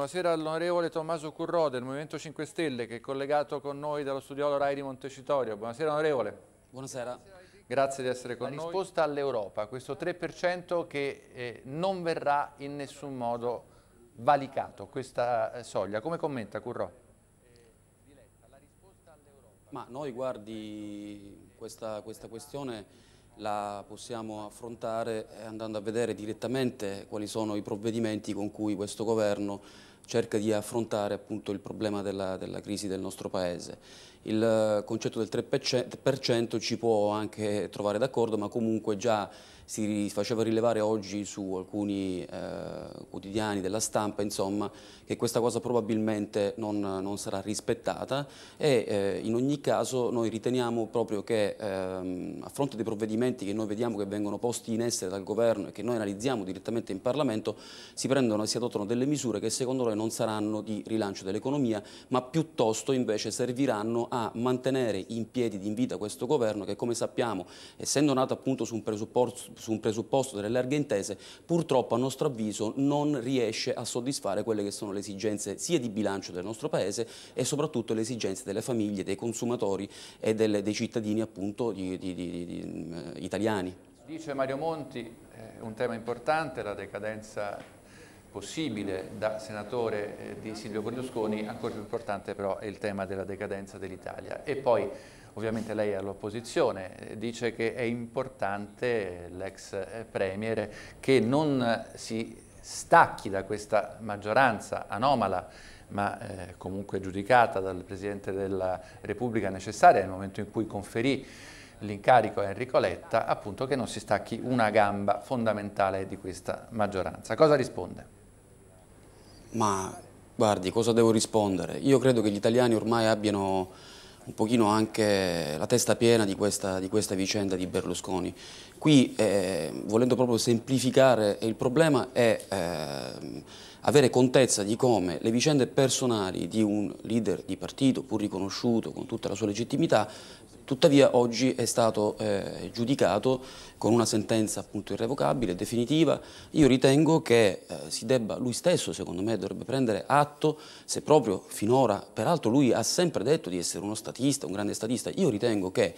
Buonasera all'onorevole Tommaso Currò del Movimento 5 Stelle che è collegato con noi dallo studiolo RAI di Montecitorio. Buonasera onorevole. Buonasera. Grazie di essere con La noi. La risposta all'Europa, questo 3% che eh, non verrà in nessun modo valicato, questa eh, soglia. Come commenta Currò? Ma noi guardi questa, questa questione la possiamo affrontare eh, andando a vedere direttamente quali sono i provvedimenti con cui questo governo cerca di affrontare appunto il problema della, della crisi del nostro Paese. Il eh, concetto del 3% ci può anche trovare d'accordo, ma comunque già si faceva rilevare oggi su alcuni eh, quotidiani della stampa insomma, che questa cosa probabilmente non, non sarà rispettata e eh, in ogni caso noi riteniamo proprio che ehm, a fronte dei provvedimenti che noi vediamo che vengono posti in essere dal governo e che noi analizziamo direttamente in Parlamento si prendono e si adottano delle misure che secondo noi non saranno di rilancio dell'economia ma piuttosto invece serviranno a mantenere in piedi, in vita questo governo che come sappiamo essendo nato appunto su un presupposto su un presupposto delle larghe intese, purtroppo a nostro avviso non riesce a soddisfare quelle che sono le esigenze sia di bilancio del nostro Paese e soprattutto le esigenze delle famiglie, dei consumatori e delle, dei cittadini appunto di, di, di, eh, italiani. Dice Mario Monti, eh, un tema importante, la decadenza possibile da senatore eh, di Silvio Berlusconi, ancora più importante però è il tema della decadenza dell'Italia. E poi ovviamente lei è all'opposizione, eh, dice che è importante l'ex eh, Premier che non eh, si stacchi da questa maggioranza anomala ma eh, comunque giudicata dal Presidente della Repubblica necessaria nel momento in cui conferì l'incarico a Enrico Letta, appunto che non si stacchi una gamba fondamentale di questa maggioranza. Cosa risponde? Ma guardi, cosa devo rispondere? Io credo che gli italiani ormai abbiano un pochino anche la testa piena di questa, di questa vicenda di Berlusconi. Qui, eh, volendo proprio semplificare il problema, è eh, avere contezza di come le vicende personali di un leader di partito, pur riconosciuto con tutta la sua legittimità, tuttavia oggi è stato eh, giudicato con una sentenza appunto irrevocabile, definitiva. Io ritengo che eh, si debba, lui stesso secondo me dovrebbe prendere atto, se proprio finora, peraltro lui ha sempre detto di essere uno statista, un grande statista, io ritengo che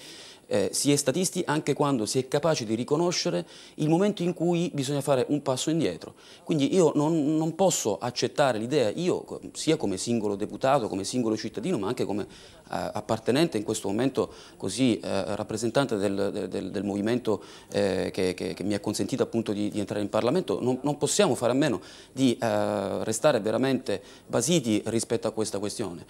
eh, si è statisti anche quando si è capaci di riconoscere il momento in cui bisogna fare un passo indietro. Quindi io non, non posso posso accettare l'idea, io sia come singolo deputato, come singolo cittadino, ma anche come eh, appartenente in questo momento così eh, rappresentante del, del, del movimento eh, che, che, che, mi ha consentito appunto di, di entrare in Parlamento, non, non, possiamo fare a meno di eh, restare veramente basiti rispetto a questa questione.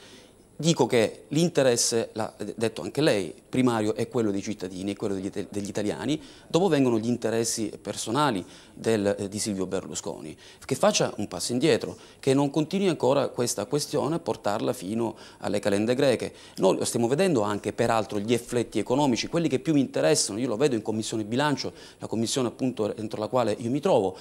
Dico che l'interesse, l'ha detto anche lei, primario è quello dei cittadini, è quello degli, degli italiani, dopo vengono gli interessi personali, del, eh, di Silvio Berlusconi, che faccia un passo indietro, che non continui ancora questa questione a portarla fino alle calende greche. Noi lo stiamo vedendo anche peraltro gli effetti economici, quelli che più mi interessano, io lo vedo in Commissione Bilancio, la commissione appunto dentro la quale io mi trovo,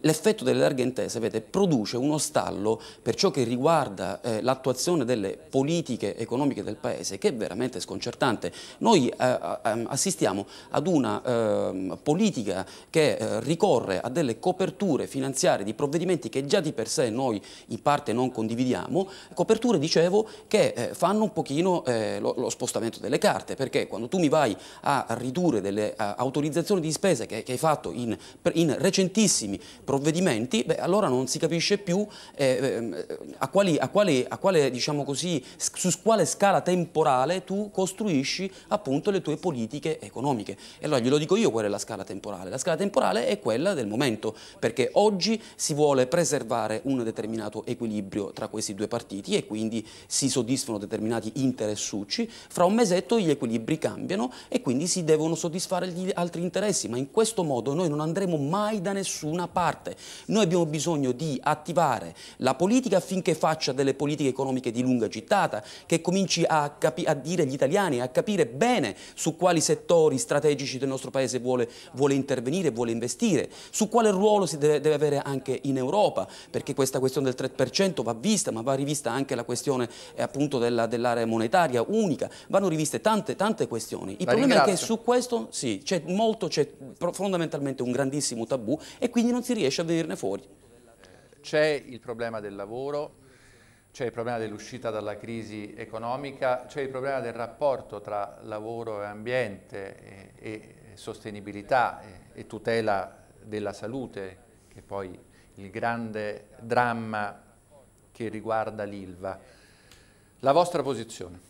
l'effetto delle larghe intese vede, produce uno stallo per ciò che riguarda eh, l'attuazione delle politiche economiche del Paese che è veramente sconcertante. Noi eh, assistiamo ad una ehm, politica che eh, ricorre ricorre a delle coperture finanziarie di provvedimenti che già di per sé noi in parte non condividiamo, coperture dicevo che eh, fanno un pochino eh, lo, lo, spostamento delle carte, perché quando tu mi vai a ridurre delle a, autorizzazioni di spese che, che hai fatto in, in, recentissimi provvedimenti, beh, allora non si capisce più eh, ehm, a, quali, a, quale, a quale, diciamo così, su quale scala temporale tu costruisci appunto le tue politiche economiche. E allora glielo dico io qual è la scala temporale. La scala temporale è quella del momento, perché oggi si vuole preservare un determinato equilibrio tra questi due partiti e quindi si soddisfano determinati interessucci, fra un mesetto gli equilibri cambiano e quindi si devono soddisfare gli altri interessi, ma in questo modo noi non andremo mai da nessuna parte. Noi abbiamo bisogno di attivare la politica affinché faccia delle politiche economiche di lunga gittata, che cominci a, a dire agli italiani, a capire bene su quali settori strategici del nostro Paese vuole, vuole intervenire, vuole investire su quale ruolo si deve, deve avere anche in Europa, perché questa questione del 3% va vista, ma va rivista anche la questione eh, appunto dell'area monetaria unica, vanno riviste tante, tante questioni. Il la problema ringrazio. è che su questo sì, c'è molto, c'è fondamentalmente un grandissimo tabù e quindi non si riesce a venirne fuori. C'è il problema del lavoro, c'è il problema dell'uscita dalla crisi economica, c'è il problema del rapporto tra lavoro e ambiente eh, e, e sostenibilità e, eh, e tutela della salute, che è poi il grande dramma che riguarda l'ILVA. La vostra posizione?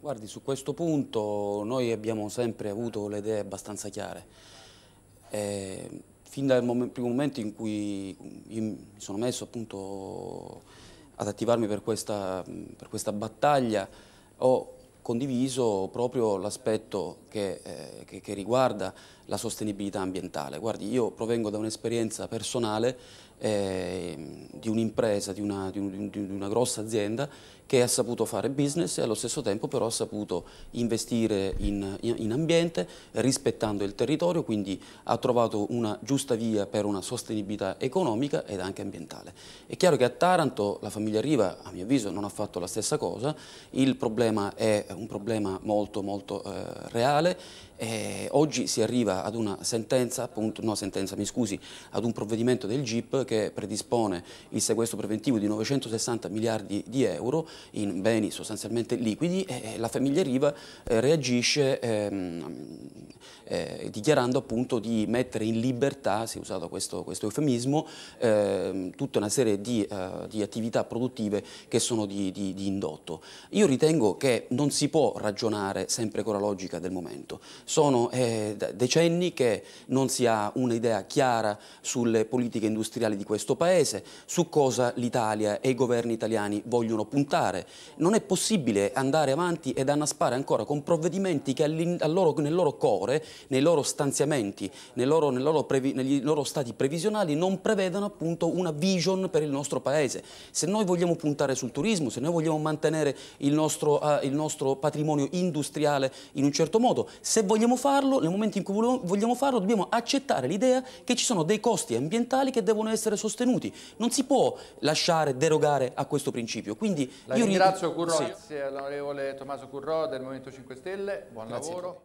Guardi, su questo punto noi abbiamo sempre avuto le idee abbastanza chiare. Eh, fin dal mom primo momento in cui mi sono messo appunto ad attivarmi per questa, per questa battaglia, ho condiviso proprio l'aspetto che, eh, che, che, riguarda la sostenibilità ambientale. Guardi, io provengo da un'esperienza personale eh, di un'impresa, di, una, di, un, di una grossa azienda che ha saputo fare business e allo stesso tempo però ha saputo investire in, in ambiente rispettando il territorio, quindi ha trovato una giusta via per una sostenibilità economica ed anche ambientale. È chiaro che a Taranto la famiglia Riva, a mio avviso, non ha fatto la stessa cosa, il problema è un problema molto molto eh, reale eh, oggi si arriva ad una sentenza, appunto, no sentenza, mi scusi, ad un provvedimento del GIP che predispone il sequestro preventivo di 960 miliardi di euro in beni sostanzialmente liquidi e la famiglia Riva eh, reagisce ehm, eh, dichiarando appunto di mettere in libertà, si è usato questo, questo eufemismo, ehm, tutta una serie di, eh, di, attività produttive che sono di, di, di indotto. Io ritengo che non si può ragionare sempre con la logica del momento sono eh, decenni che non si ha un'idea chiara sulle politiche industriali di questo Paese, su cosa l'Italia e i governi italiani vogliono puntare. Non è possibile andare avanti ed annaspare ancora con provvedimenti che loro, nel loro core, nei loro stanziamenti, nei loro, nel loro negli loro stati previsionali non prevedono appunto una vision per il nostro Paese. Se noi vogliamo puntare sul turismo, se noi vogliamo mantenere il nostro, uh, il nostro patrimonio industriale in un certo modo, se vogliamo vogliamo farlo, nel momento in cui vogliamo farlo, dobbiamo accettare l'idea che ci sono dei costi ambientali che devono essere sostenuti. Non si può lasciare derogare a questo principio. Quindi La io ringrazio Curro, sì. grazie all'onorevole Tommaso Curro del Movimento 5 Stelle, buon grazie. lavoro.